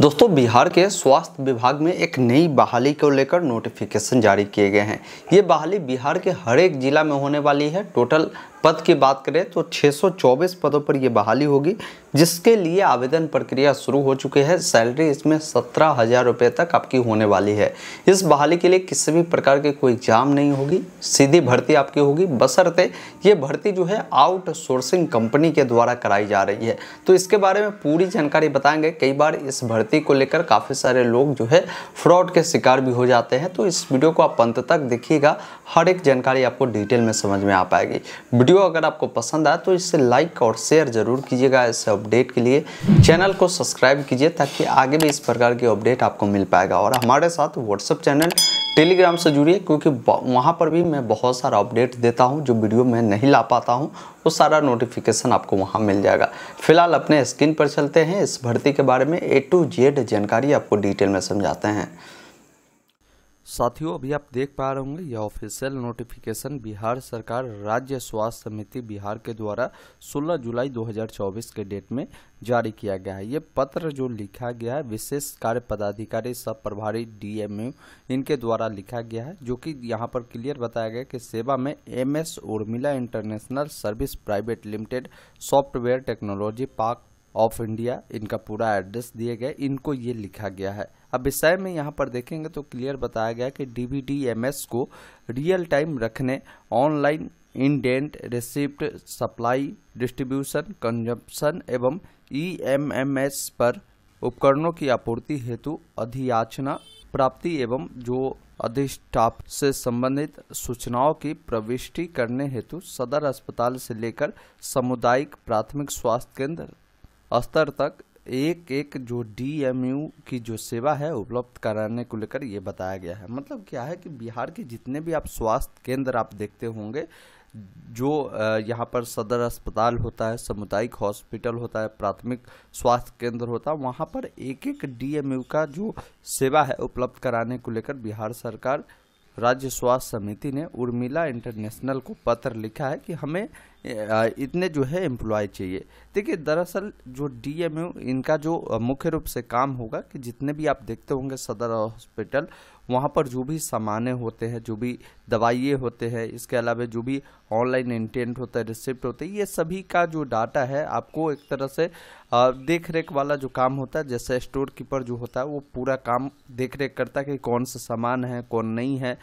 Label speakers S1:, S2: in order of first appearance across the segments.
S1: दोस्तों बिहार के स्वास्थ्य विभाग में एक नई बहाली को लेकर नोटिफिकेशन जारी किए गए हैं ये बहाली बिहार के हर एक ज़िला में होने वाली है टोटल पद की बात करें तो 624 पदों पर यह बहाली होगी जिसके लिए आवेदन प्रक्रिया शुरू हो चुकी है सैलरी इसमें सत्रह हज़ार रुपये तक आपकी होने वाली है इस बहाली के लिए किसी भी प्रकार की कोई एग्जाम नहीं होगी सीधी भर्ती आपकी होगी बसरते ये भर्ती जो है आउटसोर्सिंग कंपनी के द्वारा कराई जा रही है तो इसके बारे में पूरी जानकारी बताएंगे कई बार इस भर्ती को लेकर काफ़ी सारे लोग जो है फ्रॉड के शिकार भी हो जाते हैं तो इस वीडियो को आप अंत तक देखिएगा हर एक जानकारी आपको डिटेल में समझ में आ पाएगी वीडियो वीडियो अगर आपको पसंद आए तो इसे लाइक और शेयर ज़रूर कीजिएगा इस अपडेट के लिए चैनल को सब्सक्राइब कीजिए ताकि आगे भी इस प्रकार की अपडेट आपको मिल पाएगा और हमारे साथ व्हाट्सअप चैनल टेलीग्राम से जुड़िए क्योंकि वहाँ पर भी मैं बहुत सारा अपडेट देता हूँ जो वीडियो में नहीं ला पाता हूँ वो सारा नोटिफिकेशन आपको वहाँ मिल जाएगा फिलहाल अपने स्क्रीन पर चलते हैं इस भर्ती के बारे में ए टू जेड जानकारी आपको डिटेल में समझाते हैं साथियों अभी आप देख पा रहे होंगे यह ऑफिशियल नोटिफिकेशन बिहार सरकार राज्य स्वास्थ्य समिति बिहार के द्वारा 16 जुलाई 2024 के डेट में जारी किया गया है ये पत्र जो लिखा गया है विशेष कार्य पदाधिकारी सब प्रभारी डीएमयू इनके द्वारा लिखा गया है जो कि यहाँ पर क्लियर बताया गया कि सेवा में M S Urmila international service private limited software technology park of India इनका पूरा एड्रेस दिए गए इनको ये लिखा गया है अब विषय में यहाँ पर देखेंगे तो क्लियर बताया गया कि डीबीडीएमएस को रियल टाइम रखने online indent receipt supply distribution consumption एवं ईएमएमएस e पर उपकरणों की आपूर्ति हेतु अधियाचना प्राप्ति एवं जो अधिष्ठाप से संबंधित सूचनाओं की प्रविष्टि करने हेतु सदर अस्पताल से लेकर सामुदायिक प्राथमिक स्वास्थ्य केंद्र स्तर तक एक एक जो डीएमयू की जो सेवा है उपलब्ध कराने को लेकर ये बताया गया है मतलब क्या है कि बिहार के जितने भी आप स्वास्थ्य केंद्र आप देखते होंगे जो यहाँ पर सदर अस्पताल होता है सामुदायिक हॉस्पिटल होता है प्राथमिक स्वास्थ्य केंद्र होता है वहाँ पर एक एक डीएमयू का जो सेवा है उपलब्ध कराने को लेकर बिहार सरकार राज्य स्वास्थ्य समिति ने उर्मिला इंटरनेशनल को पत्र लिखा है कि हमें इतने जो है एम्प्लॉय चाहिए देखिए दरअसल जो डीएमयू इनका जो मुख्य रूप से काम होगा कि जितने भी आप देखते होंगे सदर हॉस्पिटल वहाँ पर जो भी सामानें होते हैं जो भी दवाइये होते हैं इसके अलावा जो भी ऑनलाइन इंटेंट होता है रिसिप्ट होते हैं ये सभी का जो डाटा है आपको एक तरह से देख रेख वाला जो काम होता है जैसे स्टोर कीपर जो होता है वो पूरा काम देख रेख करता है कि कौन सा सामान है कौन नहीं है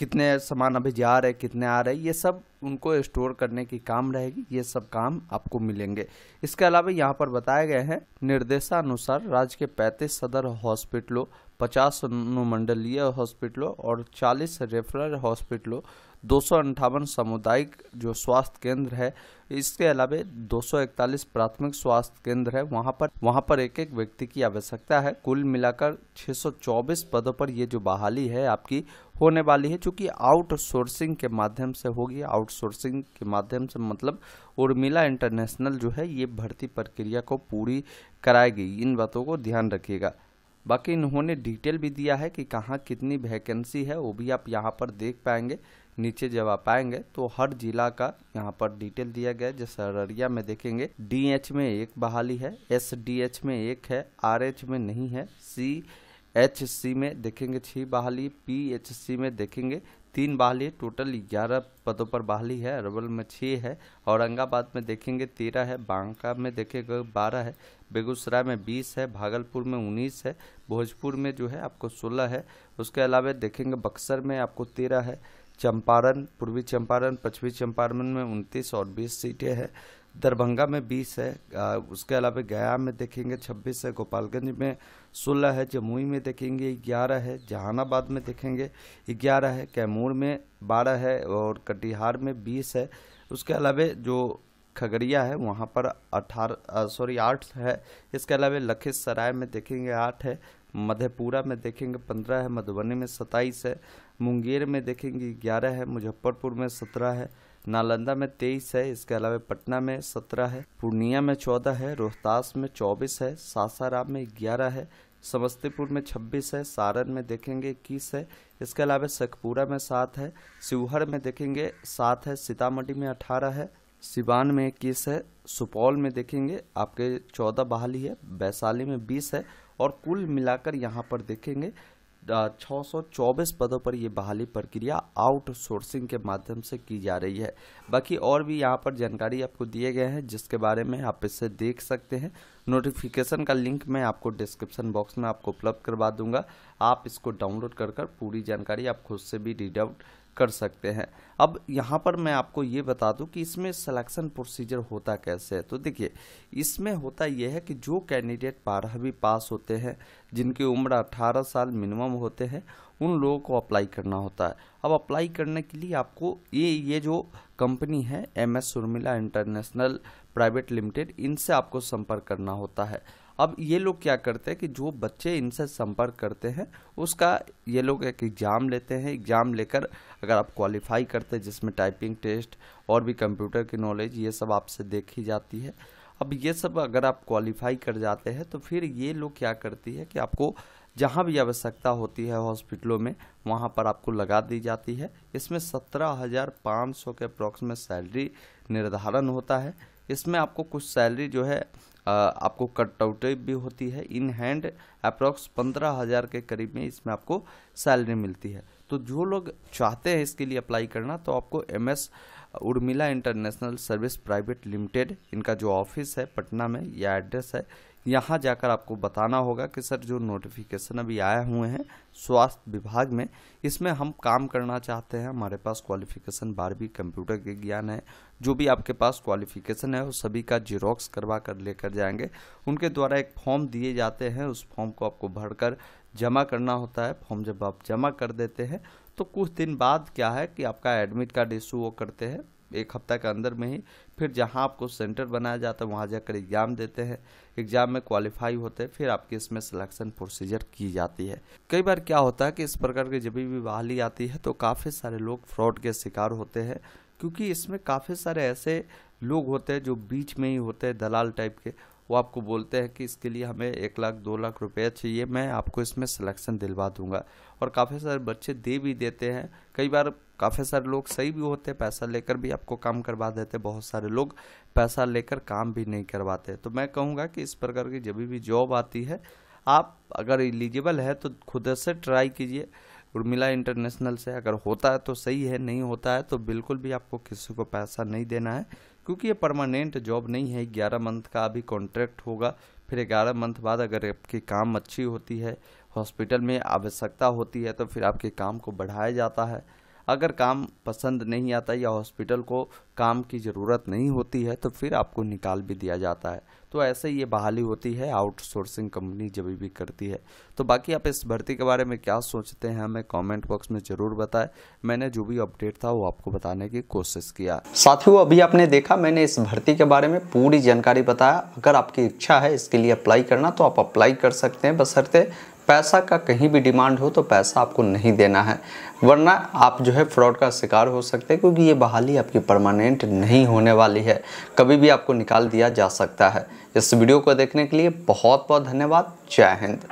S1: कितने सामान अभी जा रहे कितने आ रहे ये सब उनको स्टोर करने की काम रहेगी ये सब काम आपको मिलेंगे इसके अलावा यहाँ पर बताए गए हैं निर्देशानुसार राज्य के 35 सदर हॉस्पिटलों 50 अनुमंडलीय हॉस्पिटलों और 40 रेफरल हॉस्पिटलों दो सामुदायिक जो स्वास्थ्य केंद्र है इसके अलावा 241 प्राथमिक स्वास्थ्य केंद्र है वहाँ पर वहाँ पर एक एक व्यक्ति की आवश्यकता है कुल मिलाकर 624 पदों पर ये जो बहाली है आपकी होने वाली है चूँकि आउटसोर्सिंग के माध्यम से होगी आउटसोर्सिंग के माध्यम से मतलब उर्मिला इंटरनेशनल जो है ये भर्ती प्रक्रिया को पूरी कराएगी इन बातों को ध्यान रखिएगा बाकी इन्होंने डिटेल भी दिया है कि कहाँ कितनी वैकेंसी है वो भी आप यहाँ पर देख पाएंगे नीचे जब आप आएंगे तो हर जिला का यहाँ पर डिटेल दिया गया है जैसे अररिया में देखेंगे डीएच में एक बहाली है एस में एक है आरएच में नहीं है सी एच सी में देखेंगे छः बहाली पी एच सी में देखेंगे तीन बहाली टोटल ग्यारह पदों पर बहाली है अरवल में छः है औरंगाबाद में देखेंगे तेरह है बांका में देखेंगे बारह है बेगूसराय में बीस है भागलपुर में उन्नीस है भोजपुर में जो है आपको सोलह है उसके अलावा देखेंगे बक्सर में आपको तेरह है चंपारण पूर्वी चंपारण पश्चिमी चंपारण में उनतीस और बीस सीटें हैं दरभंगा में बीस है उसके अलावा गया में देखेंगे छब्बीस है गोपालगंज में सोलह है जमुई में देखेंगे ग्यारह है जहानाबाद में देखेंगे ग्यारह है कैमूर में बारह है और कटिहार में बीस है उसके अलावा जो खगड़िया है वहाँ पर अठारह सॉरी आठ है इसके अलावा लखीसराय में देखेंगे आठ है मधेपुरा में देखेंगे पंद्रह है मधुबनी में सत्ताईस है मुंगेर में देखेंगे ग्यारह है मुजफ्फरपुर में सत्रह है नालंदा में तेईस है इसके अलावा पटना में सत्रह है पूर्णिया में चौदह है रोहतास में चौबीस है सासाराम में ग्यारह है समस्तीपुर में छब्बीस है सारण में देखेंगे इक्कीस है इसके अलावा शेखपुरा में सात है शिवहर में देखेंगे सात है सीतामढ़ी में अठारह है सिवान में इक्कीस है सुपौल में देखेंगे आपके चौदह बहाली है वैशाली में बीस है और कुल मिलाकर यहाँ पर देखेंगे छः सौ चौबीस पदों पर ये बहाली प्रक्रिया आउटसोर्सिंग के माध्यम से की जा रही है बाकी और भी यहाँ पर जानकारी आपको दिए गए हैं जिसके बारे में आप इससे देख सकते हैं नोटिफिकेशन का लिंक मैं आपको डिस्क्रिप्शन बॉक्स में आपको उपलब्ध करवा दूंगा आप इसको डाउनलोड कर कर पूरी जानकारी आप खुद से भी रीड आउट कर सकते हैं अब यहाँ पर मैं आपको ये बता दूं कि इसमें सिलेक्शन प्रोसीजर होता कैसे है तो देखिए इसमें होता यह है कि जो कैंडिडेट बारहवीं पास होते हैं जिनकी उम्र 18 साल मिनिमम होते हैं उन लोगों को अप्लाई करना होता है अब अप्लाई करने के लिए आपको ये ये जो कंपनी है M S Urmila international private limited इनसे आपको संपर्क करना होता है अब ये लोग क्या करते हैं कि जो बच्चे इनसे संपर्क करते हैं उसका ये लोग एक एग्ज़ाम लेते हैं एग्ज़ाम लेकर अगर आप क्वालिफाई करते हैं जिसमें टाइपिंग टेस्ट और भी कंप्यूटर की नॉलेज ये सब आपसे देखी जाती है अब ये सब अगर आप क्वालिफाई कर जाते हैं तो फिर ये लोग क्या करती है कि आपको जहाँ भी आवश्यकता होती है हॉस्पिटलों में वहाँ पर आपको लगा दी जाती है इसमें सत्रह हज़ार पाँच सौ के अप्रॉक्स में सैलरी निर्धारण होता है इसमें आपको कुछ सैलरी जो है आपको कटआउट भी होती है इन हैंड अप्रॉक्स पंद्रह हज़ार के करीब में इसमें आपको सैलरी मिलती है तो जो लोग चाहते हैं इसके लिए अप्लाई करना तो आपको M S Urmila international service private limited इनका जो ऑफिस है पटना में या एड्रेस है यहाँ जाकर आपको बताना होगा कि सर जो नोटिफिकेशन अभी आए हुए हैं स्वास्थ्य विभाग में इसमें हम काम करना चाहते हैं हमारे पास क्वालिफिकेशन बारहवीं कंप्यूटर के ज्ञान है जो भी आपके पास क्वालिफिकेशन है वो सभी का जीरोक्स करवा कर लेकर जाएंगे उनके द्वारा एक फॉर्म दिए जाते हैं उस फॉर्म को आपको भरकर जमा करना होता है फॉर्म जब आप जमा कर देते हैं तो कुछ दिन बाद क्या है कि आपका एडमिट कार्ड इशू वो करते हैं एक हफ्ता के अंदर में ही फिर जहां आपको सेंटर बनाया जाता है वहां जाकर एग्ज़ाम देते हैं एग्ज़ाम में क्वालिफाई होते हैं फिर आपके इसमें सिलेक्शन प्रोसीजर की जाती है कई बार क्या होता है कि इस प्रकार की जब भी बहाली आती है तो काफ़ी सारे लोग फ्रॉड के शिकार होते हैं क्योंकि इसमें काफ़ी सारे ऐसे लोग होते हैं जो बीच में ही होते हैं दलाल टाइप के वो आपको बोलते हैं कि इसके लिए हमें एक लाख दो लाख रुपया चाहिए मैं आपको इसमें सिलेक्शन दिलवा दूंगा और काफ़ी सारे बच्चे दे भी देते हैं कई बार काफ़ी सारे लोग सही भी होते हैं पैसा लेकर भी आपको काम करवा देते हैं बहुत सारे लोग पैसा लेकर काम भी नहीं करवाते तो मैं कहूँगा कि इस प्रकार की जब भी जॉब आती है आप अगर एलिजिबल है तो खुद से ट्राई कीजिए उर्मिला इंटरनेशनल से अगर होता है तो सही है नहीं होता है तो बिल्कुल भी आपको किसी को पैसा नहीं देना है क्योंकि ये परमानेंट जॉब नहीं है ग्यारह मंथ का अभी कॉन्ट्रैक्ट होगा फिर ग्यारह मंथ बाद अगर आपकी काम अच्छी होती है हॉस्पिटल में आवश्यकता होती है तो फिर आपके काम को बढ़ाया जाता है अगर काम पसंद नहीं आता या हॉस्पिटल को काम की ज़रूरत नहीं होती है तो फिर आपको निकाल भी दिया जाता है तो ऐसे ये बहाली होती है आउटसोर्सिंग कंपनी जब भी करती है तो बाकी आप इस भर्ती के बारे में क्या सोचते हैं हमें कमेंट बॉक्स में ज़रूर बताएं मैंने जो भी अपडेट था वो आपको बताने की कोशिश किया साथियों अभी आपने देखा मैंने इस भर्ती के बारे में पूरी जानकारी बताया अगर आपकी इच्छा है इसके लिए अप्लाई करना तो आप अप्लाई कर सकते हैं बसरते पैसा का कहीं भी डिमांड हो तो पैसा आपको नहीं देना है वरना आप जो है फ्रॉड का शिकार हो सकते हैं क्योंकि ये बहाली आपकी परमानेंट नहीं होने वाली है कभी भी आपको निकाल दिया जा सकता है इस वीडियो को देखने के लिए बहुत बहुत धन्यवाद जय हिंद